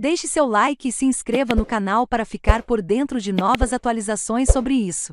Deixe seu like e se inscreva no canal para ficar por dentro de novas atualizações sobre isso.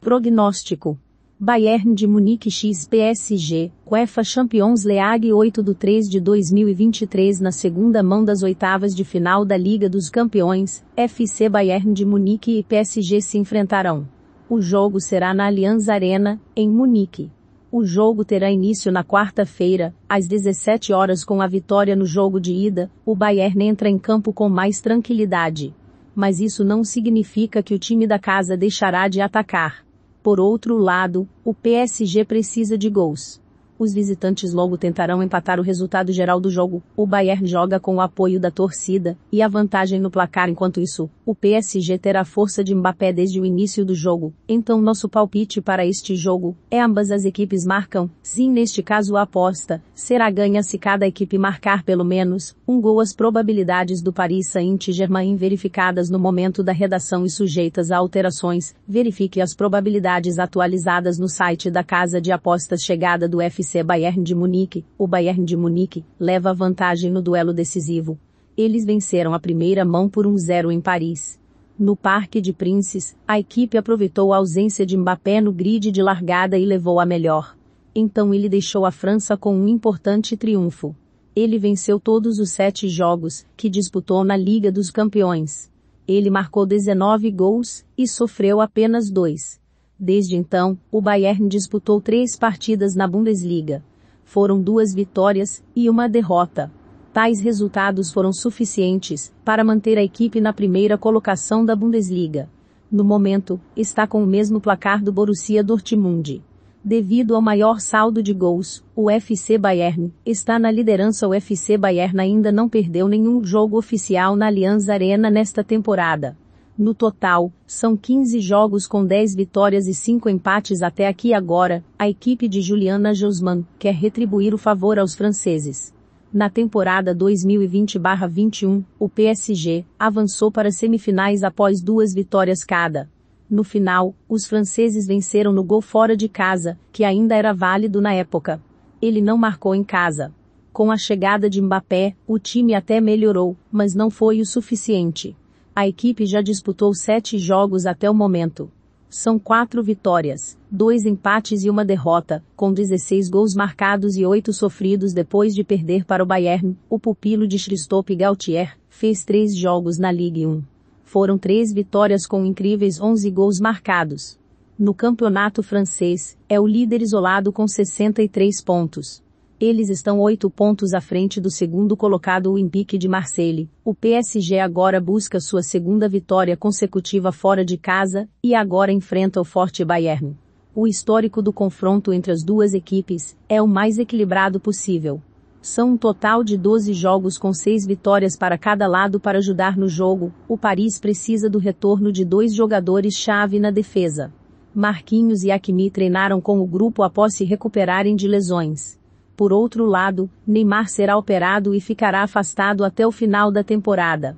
Prognóstico Bayern de Munique x PSG, UEFA Champions League 8 de 3 de 2023 na segunda mão das oitavas de final da Liga dos Campeões, FC Bayern de Munique e PSG se enfrentarão. O jogo será na Allianz Arena, em Munique. O jogo terá início na quarta-feira, às 17 horas com a vitória no jogo de ida, o Bayern entra em campo com mais tranquilidade. Mas isso não significa que o time da casa deixará de atacar. Por outro lado, o PSG precisa de gols os visitantes logo tentarão empatar o resultado geral do jogo. O Bayern joga com o apoio da torcida e a vantagem no placar enquanto isso. O PSG terá força de Mbappé desde o início do jogo. Então nosso palpite para este jogo é ambas as equipes marcam. Sim, neste caso a aposta será ganha se cada equipe marcar pelo menos um gol. As probabilidades do Paris Saint-Germain verificadas no momento da redação e sujeitas a alterações. Verifique as probabilidades atualizadas no site da casa de apostas chegada do FC FC é Bayern de Munique, o Bayern de Munique leva vantagem no duelo decisivo. Eles venceram a primeira mão por 1-0 em Paris. No Parque de Princes, a equipe aproveitou a ausência de Mbappé no grid de largada e levou a melhor. Então ele deixou a França com um importante triunfo. Ele venceu todos os sete jogos que disputou na Liga dos Campeões. Ele marcou 19 gols e sofreu apenas dois. Desde então, o Bayern disputou três partidas na Bundesliga. Foram duas vitórias e uma derrota. Tais resultados foram suficientes para manter a equipe na primeira colocação da Bundesliga. No momento, está com o mesmo placar do Borussia Dortmund. Devido ao maior saldo de gols, o FC Bayern está na liderança. O FC Bayern ainda não perdeu nenhum jogo oficial na Allianz Arena nesta temporada. No total, são 15 jogos com 10 vitórias e 5 empates até aqui agora. A equipe de Juliana Josman quer retribuir o favor aos franceses. Na temporada 2020-21, o PSG avançou para semifinais após duas vitórias cada. No final, os franceses venceram no gol fora de casa, que ainda era válido na época. Ele não marcou em casa. Com a chegada de Mbappé, o time até melhorou, mas não foi o suficiente. A equipe já disputou sete jogos até o momento. São quatro vitórias, dois empates e uma derrota, com 16 gols marcados e oito sofridos depois de perder para o Bayern. O pupilo de Christophe Gaultier fez três jogos na Ligue 1. Foram três vitórias com incríveis 11 gols marcados. No campeonato francês, é o líder isolado com 63 pontos. Eles estão oito pontos à frente do segundo colocado o Impique de Marseille. O PSG agora busca sua segunda vitória consecutiva fora de casa e agora enfrenta o forte Bayern. O histórico do confronto entre as duas equipes é o mais equilibrado possível. São um total de 12 jogos com seis vitórias para cada lado para ajudar no jogo. O Paris precisa do retorno de dois jogadores-chave na defesa. Marquinhos e Akimi treinaram com o grupo após se recuperarem de lesões. Por outro lado, Neymar será operado e ficará afastado até o final da temporada.